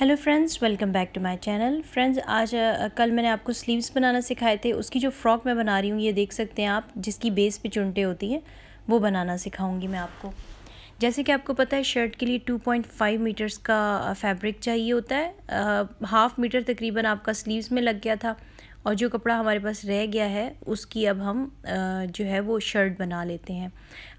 hello friends welcome back to my channel friends आज कल मैंने आपको स्लीव्स बनाना सिखाए थे उसकी जो फ्रॉक मैं बना रही हूँ ये देख सकते हैं आप जिसकी बेस पे चुनटे होती हैं वो बनाना सिखाऊंगी मैं आपको जैसे कि आपको पता है शर्ट के लिए 2.5 मीटर्स का फैब्रिक चाहिए होता है हाफ़ मीटर तकरीबन आपका स्लीव्स में लग गया था और जो कपड़ा हमारे पास रह गया है उसकी अब हम जो है वो शर्ट बना लेते हैं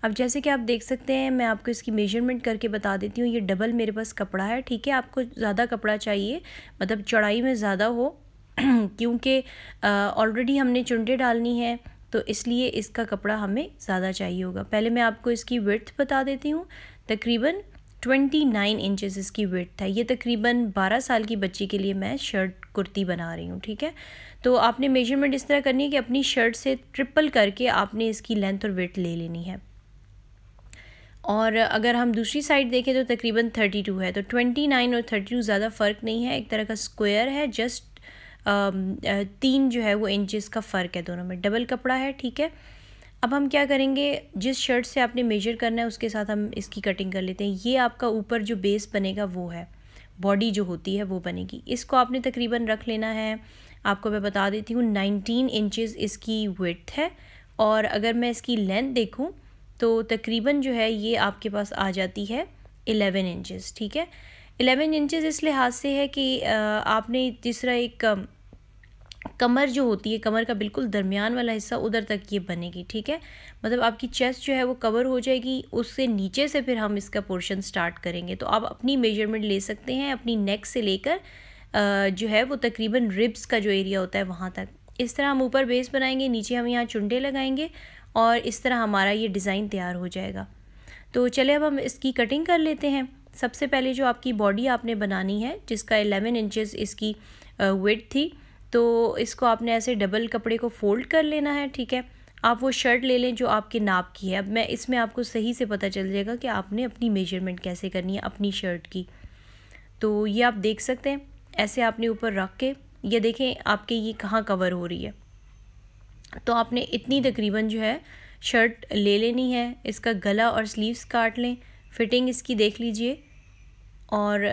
अब जैसे कि आप देख सकते हैं मैं आपको इसकी मेजरमेंट करके बता देती हूँ ये डबल मेरे पास कपड़ा है ठीक है आपको ज़्यादा कपड़ा चाहिए मतलब चौड़ाई में ज़्यादा हो क्योंकि ऑलरेडी हमने चुंडे डालनी है तो इसलिए इसका कपड़ा हमें ज़्यादा चाहिए होगा पहले मैं आपको इसकी विर्थ बता देती हूँ तकरीबन 29 इंचेस इसकी वेट था ये तकरीबन 12 साल की बच्ची के लिए मैं शर्ट कुर्ती बना रही हूँ ठीक है तो आपने मेजरमेंट इस तरह करनी है कि अपनी शर्ट से ट्रिपल करके आपने इसकी लेंथ और वेट ले लेनी है और अगर हम दूसरी साइड देखें तो तकरीबन 32 है तो 29 और 32 ज़्यादा फ़र्क नहीं है एक तरह का स्क्वायर है जस्ट तीन जो है वो इंचज का फ़र्क है दोनों में डबल कपड़ा है ठीक है अब हम क्या करेंगे जिस शर्ट से आपने मेजर करना है उसके साथ हम इसकी कटिंग कर लेते हैं ये आपका ऊपर जो बेस बनेगा वो है बॉडी जो होती है वो बनेगी इसको आपने तकरीबन रख लेना है आपको मैं बता देती हूँ 19 इंचेस इसकी विथ है और अगर मैं इसकी लेंथ देखूँ तो तकरीबन जो है ये आपके पास आ जाती है 11 इंचेस ठीक है 11 इंचेस इस लिहाज से है कि आपने जिस तरह एक कमर जो होती है कमर का बिल्कुल दरमियान वाला हिस्सा उधर तक ये बनेगी ठीक है मतलब आपकी चेस्ट जो है वो कवर हो जाएगी उससे नीचे से फिर हम इसका पोर्शन स्टार्ट करेंगे तो आप अपनी मेजरमेंट ले सकते हैं अपनी नेक से लेकर जो है वो तकरीबन रिब्स का जो एरिया होता है वहाँ तक इस तरह हम ऊपर बेस बनाएंगे नीचे हम यहाँ चुंडे लगाएंगे और इस तरह हमारा ये डिज़ाइन तैयार हो जाएगा तो चले अब हम इसकी कटिंग कर लेते हैं सबसे पहले जो आपकी बॉडी आपने बनानी है जिसका एलेवन इंचज़ इसकी वेट थी तो इसको आपने ऐसे डबल कपड़े को फोल्ड कर लेना है ठीक है आप वो शर्ट ले लें जो आपके नाप की है अब मैं इसमें आपको सही से पता चल जाएगा कि आपने अपनी मेजरमेंट कैसे करनी है अपनी शर्ट की तो ये आप देख सकते हैं ऐसे आपने ऊपर रख के ये देखें आपके ये कहाँ कवर हो रही है तो आपने इतनी तकरीबन जो है शर्ट ले लेनी है इसका गला और स्लीव्स काट लें फिटिंग इसकी देख लीजिए और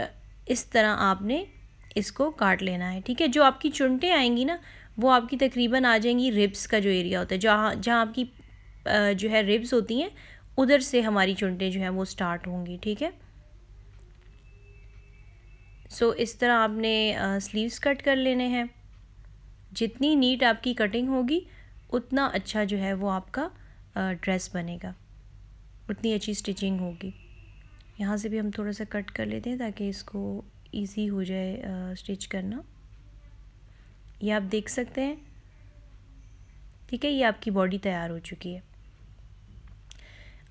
इस तरह आपने इसको काट लेना है ठीक है जो आपकी चुनटें आएंगी ना वो आपकी तकरीबन आ जाएंगी रिब्स का जो एरिया होता है जहाँ जहाँ आपकी जो है रिब्स होती हैं उधर से हमारी चुनटें जो हैं वो स्टार्ट होंगी ठीक है सो so, इस तरह आपने स्लीव्स कट कर लेने हैं जितनी नीट आपकी कटिंग होगी उतना अच्छा जो है वो आपका ड्रेस बनेगा उतनी अच्छी स्टिचिंग होगी यहाँ से भी हम थोड़ा सा कट कर लेते हैं ताकि इसको ईज़ी हो जाए स्टिच करना ये आप देख सकते हैं ठीक है ये आपकी बॉडी तैयार हो चुकी है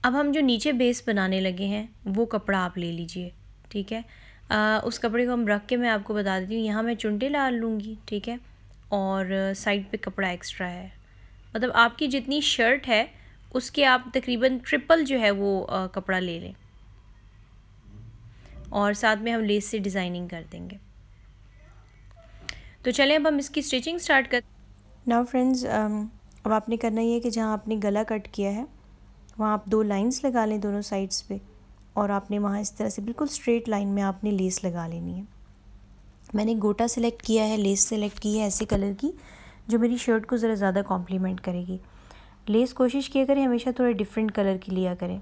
अब हम जो नीचे बेस बनाने लगे हैं वो कपड़ा आप ले लीजिए ठीक है आ, उस कपड़े को हम रख के मैं आपको बता देती हूँ यहाँ मैं चुनटे ला लूँगी ठीक है और साइड पे कपड़ा एक्स्ट्रा है मतलब आपकी जितनी शर्ट है उसके आप तकरीबन ट्रिपल जो है वो आ, कपड़ा ले लें और साथ में हम लेस से डिज़ाइनिंग कर देंगे तो चलें अब हम इसकी स्टिचिंग स्टार्ट कर नाउ फ्रेंड्स um, अब आपने करना ये है कि जहाँ आपने गला कट किया है वहाँ आप दो लाइंस लगा लें दोनों साइड्स पे और आपने वहाँ इस तरह से बिल्कुल स्ट्रेट लाइन में आपने लेस लगा लेनी है मैंने गोटा सेलेक्ट किया है लेस सेलेक्ट की है ऐसे कलर की जो मेरी शर्ट को ज़रा ज़्यादा कॉम्प्लीमेंट करेगी लेस कोशिश किया करें हमेशा थोड़े डिफरेंट कलर की लिया करें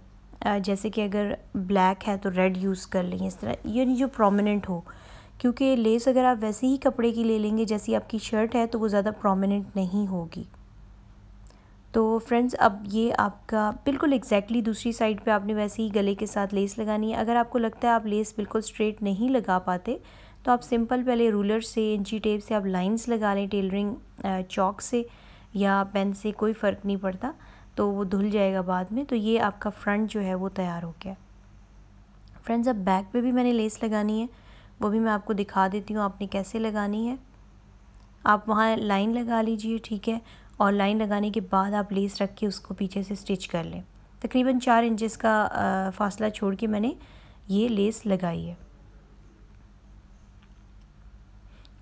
जैसे कि अगर ब्लैक है तो रेड यूज़ कर लेंगे इस तरह यानी जो प्रोमिनेंट हो क्योंकि लेस अगर आप वैसे ही कपड़े की ले लेंगे जैसी आपकी शर्ट है तो वो ज़्यादा प्रोमिनेंट नहीं होगी तो फ्रेंड्स अब ये आपका बिल्कुल एग्जैक्टली दूसरी साइड पे आपने वैसे ही गले के साथ लेस लगानी है अगर आपको लगता है आप लेस बिल्कुल स्ट्रेट नहीं लगा पाते तो आप सिंपल पहले रूलर से इंची टेप से आप लाइन्स लगा लें टेलरिंग चौक से या पेन से कोई फ़र्क नहीं पड़ता तो वो धुल जाएगा बाद में तो ये आपका फ्रंट जो है वो तैयार हो गया फ्रेंड्स अब बैक पे भी मैंने लेस लगानी है वो भी मैं आपको दिखा देती हूँ आपने कैसे लगानी है आप वहाँ लाइन लगा लीजिए ठीक है और लाइन लगाने के बाद आप लेस रख के उसको पीछे से स्टिच कर लें तकरीबन चार इंचज़ का फासला छोड़ के मैंने ये लेस लगाई है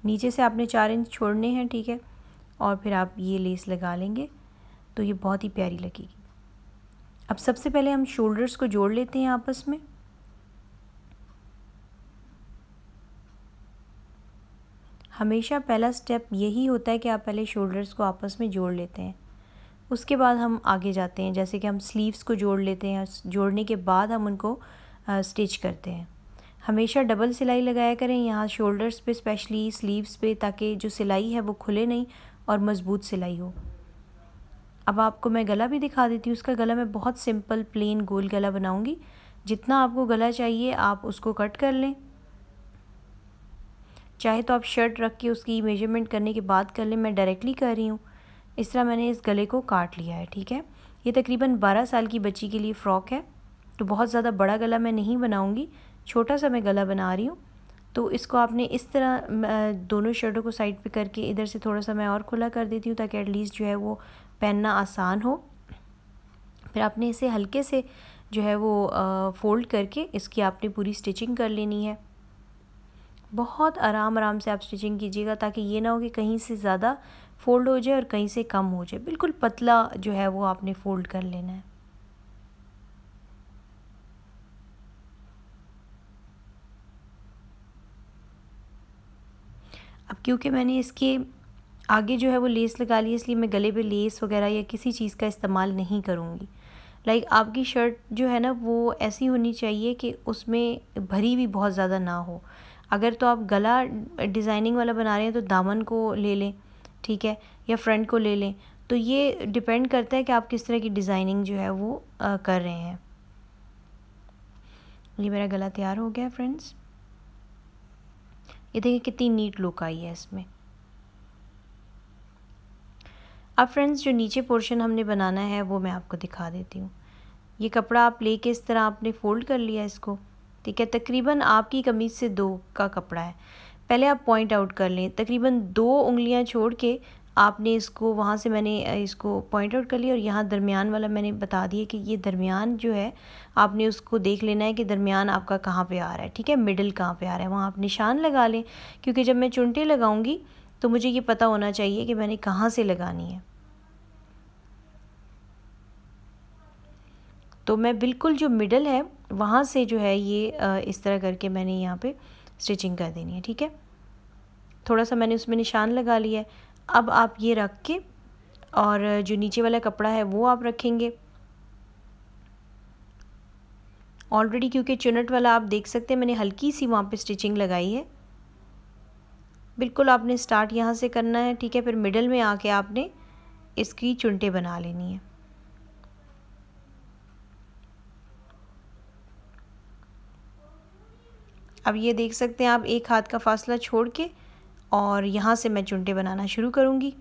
नीचे से आपने चार इंच छोड़ने हैं ठीक है और फिर आप ये लेस लगा लेंगे तो ये बहुत ही प्यारी लगेगी अब सबसे पहले हम शोल्डर्स को जोड़ लेते हैं आपस में हमेशा पहला स्टेप यही होता है कि आप पहले शोल्डर्स को आपस में जोड़ लेते हैं उसके बाद हम आगे जाते हैं जैसे कि हम स्लीव्स को जोड़ लेते हैं जोड़ने के बाद हम उनको स्टिच करते हैं हमेशा डबल सिलाई लगाया करें यहाँ शोल्डर्स पे स्पेशली स्लीव्स पे ताकि जो सिलाई है वो खुले नहीं और मज़बूत सिलाई हो अब आपको मैं गला भी दिखा देती हूँ उसका गला मैं बहुत सिंपल प्लेन गोल गला बनाऊँगी जितना आपको गला चाहिए आप उसको कट कर लें चाहे तो आप शर्ट रख के उसकी मेजरमेंट करने के बाद कर लें मैं डायरेक्टली कर रही हूँ इस तरह मैंने इस गले को काट लिया है ठीक है ये तकरीबन बारह साल की बच्ची के लिए फ़्रॉक है तो बहुत ज़्यादा बड़ा गला मैं नहीं बनाऊँगी छोटा सा मैं गला बना रही हूँ तो इसको आपने इस तरह दोनों शर्टों को साइड पर करके इधर से थोड़ा सा मैं और खुला कर देती हूँ ताकि एटलीस्ट जो है वो पहनना आसान हो फिर आपने इसे हल्के से जो है वो फ़ोल्ड करके इसकी आपने पूरी स्टिचिंग कर लेनी है बहुत आराम आराम से आप स्टिचिंग कीजिएगा ताकि ये ना हो कि कहीं से ज़्यादा फ़ोल्ड हो जाए और कहीं से कम हो जाए बिल्कुल पतला जो है वो आपने फ़ोल्ड कर लेना है अब क्योंकि मैंने इसके आगे जो है वो लेस लगा ली इसलिए मैं गले पे लेस वगैरह या किसी चीज़ का इस्तेमाल नहीं करूँगी लाइक like, आपकी शर्ट जो है ना वो ऐसी होनी चाहिए कि उसमें भरी भी बहुत ज़्यादा ना हो अगर तो आप गला डिज़ाइनिंग वाला बना रहे हैं तो दामन को ले लें ठीक है या फ्रंट को ले लें तो ये डिपेंड करता है कि आप किस तरह की डिज़ाइनिंग जो है वो आ, कर रहे हैं ये मेरा गला तैयार हो गया फ्रेंड्स ये देखिए कितनी नीट लुक आई है इसमें अब फ्रेंड्स जो नीचे पोर्शन हमने बनाना है वो मैं आपको दिखा देती हूँ ये कपड़ा आप लेके इस तरह आपने फ़ोल्ड कर लिया इसको ठीक है तकरीबन आपकी कमीज़ से दो का कपड़ा है पहले आप पॉइंट आउट कर लें तकरीबन दो उंगलियां छोड़ के आपने इसको वहाँ से मैंने इसको पॉइंट आउट कर लिया और यहाँ दरमियान वाला मैंने बता दिया कि ये दरमियान जो है आपने उसको देख लेना है कि दरमियान आपका कहाँ पे आ रहा है ठीक है मिडिल कहाँ पे आ रहा है वहाँ आप निशान लगा लें क्योंकि जब मैं चुनटे लगाऊंगी तो मुझे ये पता होना चाहिए कि मैंने कहाँ से लगानी है तो मैं बिल्कुल जो मिडल है वहाँ से जो है ये इस तरह करके मैंने यहाँ पे स्टिचिंग कर देनी है ठीक है थोड़ा सा मैंने उसमें निशान लगा लिया है अब आप ये रख के और जो नीचे वाला कपड़ा है वो आप रखेंगे ऑलरेडी क्योंकि चुनट वाला आप देख सकते हैं मैंने हल्की सी वहाँ पे स्टिचिंग लगाई है बिल्कुल आपने स्टार्ट यहाँ से करना है ठीक है फिर मिडल में आके आपने इसकी चुनटे बना लेनी है अब ये देख सकते हैं आप एक हाथ का फासला छोड़ के और यहाँ से मैं चुनटे बनाना शुरू करूँगी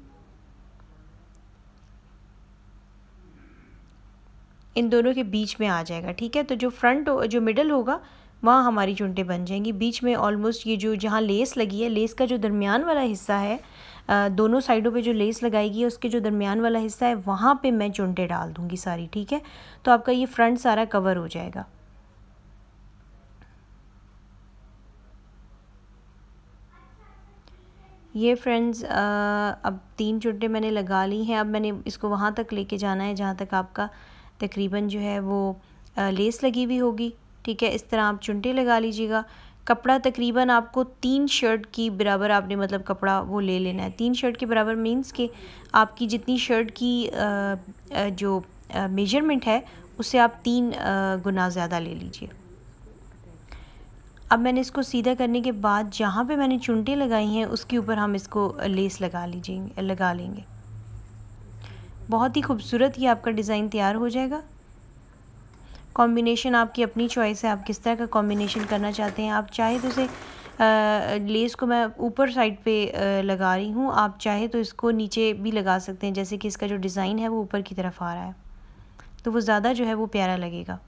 इन दोनों के बीच में आ जाएगा ठीक है तो जो फ्रंट जो मिडल होगा वहाँ हमारी चुनटें बन जाएंगी बीच में ऑलमोस्ट ये जो जहाँ लेस लगी है लेस का जो दरमियान वाला हिस्सा है दोनों साइडों पे जो लेस लगाएगी उसके जो दरमियान वाला हिस्सा है वहाँ पे मैं चुनटे डाल दूँगी सारी ठीक है तो आपका ये फ्रंट सारा कवर हो जाएगा ये फ्रेंड्स अब तीन चुनटे मैंने लगा ली हैं अब मैंने इसको वहाँ तक लेके जाना है जहाँ तक आपका तकरीबन जो है वो लेस लगी हुई होगी ठीक है इस तरह आप चुनटे लगा लीजिएगा कपड़ा तकरीबन आपको तीन शर्ट की बराबर आपने मतलब कपड़ा वो ले लेना है तीन शर्ट के बराबर मीन्स कि आपकी जितनी शर्ट की जो मेजरमेंट है उसे आप तीन गुना ज़्यादा ले लीजिए अब मैंने इसको सीधा करने के बाद जहाँ पे मैंने चुनटे लगाई हैं उसके ऊपर हम इसको लेस लगा लीजिए लगा लेंगे बहुत ही खूबसूरत ये आपका डिज़ाइन तैयार हो जाएगा कॉम्बिनेशन आपकी अपनी चॉइस है आप किस तरह का कॉम्बिनेशन करना चाहते हैं आप चाहे तो उसे लेस को मैं ऊपर साइड पे लगा रही हूँ आप चाहे तो इसको नीचे भी लगा सकते हैं जैसे कि इसका जो डिज़ाइन है वो ऊपर की तरफ आ रहा है तो वो ज़्यादा जो है वो प्यारा लगेगा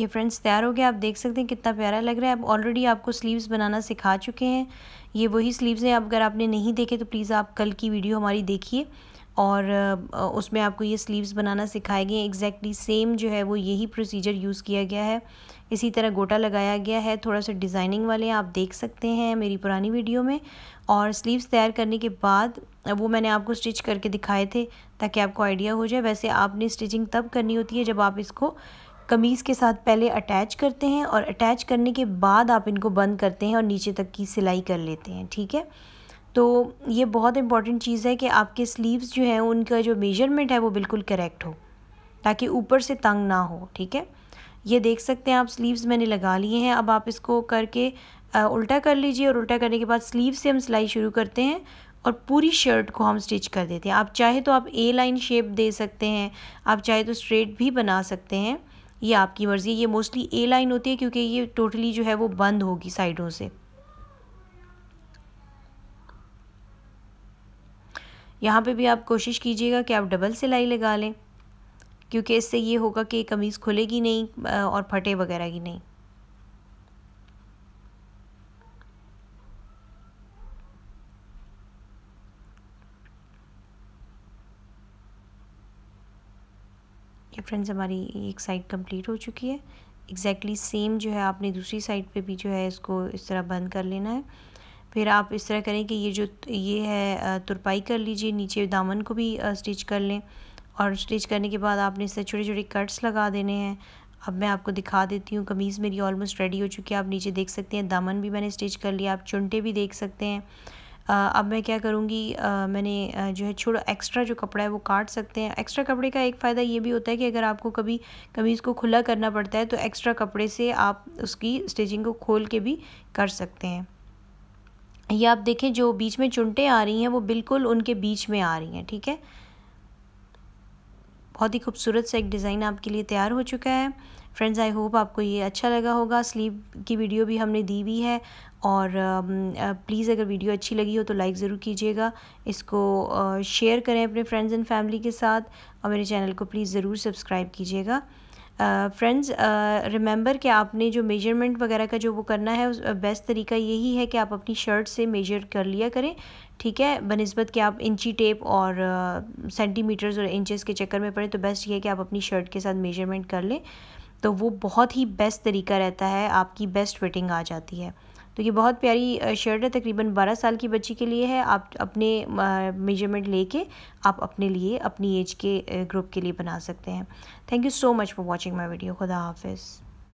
ये फ्रेंड्स तैयार हो गया आप देख सकते हैं कितना प्यारा लग रहा है अब ऑलरेडी आपको स्लीव्स बनाना सिखा चुके हैं ये वही स्लीव्स हैं अगर आपने नहीं देखे तो प्लीज़ आप कल की वीडियो हमारी देखिए और उसमें आपको ये स्लीव्स बनाना सिखाए गए एग्जैक्टली सेम जो है वो यही प्रोसीजर यूज़ किया गया है इसी तरह गोटा लगाया गया है थोड़ा सा डिज़ाइनिंग वाले आप देख सकते हैं मेरी पुरानी वीडियो में और स्लीव्स तैयार करने के बाद वो मैंने आपको स्टिच करके दिखाए थे ताकि आपको आइडिया हो जाए वैसे आपने स्टिचिंग तब करनी होती है जब आप इसको कमीज़ के साथ पहले अटैच करते हैं और अटैच करने के बाद आप इनको बंद करते हैं और नीचे तक की सिलाई कर लेते हैं ठीक है तो ये बहुत इंपॉर्टेंट चीज़ है कि आपके स्लीव्स जो हैं उनका जो मेजरमेंट है वो बिल्कुल करेक्ट हो ताकि ऊपर से तंग ना हो ठीक है ये देख सकते हैं आप स्लीव्स मैंने लगा लिए हैं अब आप इसको करके उल्टा कर लीजिए और उल्टा करने के बाद स्लीव से हम सिलाई शुरू करते हैं और पूरी शर्ट को हम स्टिच कर देते हैं आप चाहे तो आप ए लाइन शेप दे सकते हैं आप चाहे तो स्ट्रेट भी बना सकते हैं ये आपकी मर्ज़ी है ये मोस्टली ए लाइन होती है क्योंकि ये टोटली जो है वो बंद होगी साइडों से यहाँ पे भी आप कोशिश कीजिएगा कि आप डबल सिलाई लगा लें क्योंकि इससे ये होगा कि कमीज़ खुलेगी नहीं और फटे वगैरह की नहीं ये फ्रेंड्स हमारी एक साइड कंप्लीट हो चुकी है एग्जैक्टली exactly सेम जो है आपने दूसरी साइड पे भी जो है इसको इस तरह बंद कर लेना है फिर आप इस तरह करें कि ये जो ये है तुरपाई कर लीजिए नीचे दामन को भी स्टिच कर लें और स्टिच करने के बाद आपने इससे छोटे छोटे कट्स लगा देने हैं अब मैं आपको दिखा देती हूँ कमीज़ मेरी ऑलमोस्ट रेडी हो चुकी है आप नीचे देख सकते हैं दामन भी मैंने स्टिच कर लिया आप चुनटे भी देख सकते हैं अब मैं क्या करूँगी मैंने जो है छोड़ा एक्स्ट्रा जो कपड़ा है वो काट सकते हैं एक्स्ट्रा कपड़े का एक फ़ायदा ये भी होता है कि अगर आपको कभी कभी इसको खुला करना पड़ता है तो एक्स्ट्रा कपड़े से आप उसकी स्टिचिंग को खोल के भी कर सकते हैं ये आप देखें जो बीच में चुनटें आ रही हैं वो बिल्कुल उनके बीच में आ रही हैं ठीक है बहुत ही खूबसूरत सा एक डिज़ाइन आपके लिए तैयार हो चुका है फ्रेंड्स आई होप आपको ये अच्छा लगा होगा स्लीव की वीडियो भी हमने दी हुई है और प्लीज़ अगर वीडियो अच्छी लगी हो तो लाइक ज़रूर कीजिएगा इसको शेयर करें अपने फ्रेंड्स एंड फैमिली के साथ और मेरे चैनल को प्लीज़ ज़रूर सब्सक्राइब कीजिएगा फ्रेंड्स रिमेंबर कि आपने जो मेजरमेंट वगैरह का जो वो करना है बेस्ट तरीका यही है कि आप अपनी शर्ट से मेजर कर लिया करें ठीक है बनस्बत कि आप इंची टेप और सेंटीमीटर्स uh, और इंचेस के चक्कर में पड़े तो बेस्ट ये है कि आप अपनी शर्ट के साथ मेजरमेंट कर लें तो वो बहुत ही बेस्ट तरीका रहता है आपकी बेस्ट फिटिंग आ जाती है तो ये बहुत प्यारी शर्ट है तकरीबन बारह साल की बच्ची के लिए है आप अपने मेजरमेंट लेके आप अपने लिए अपनी एज के ग्रुप के लिए बना सकते हैं thank you so much for watching my video खुदा हाफिज़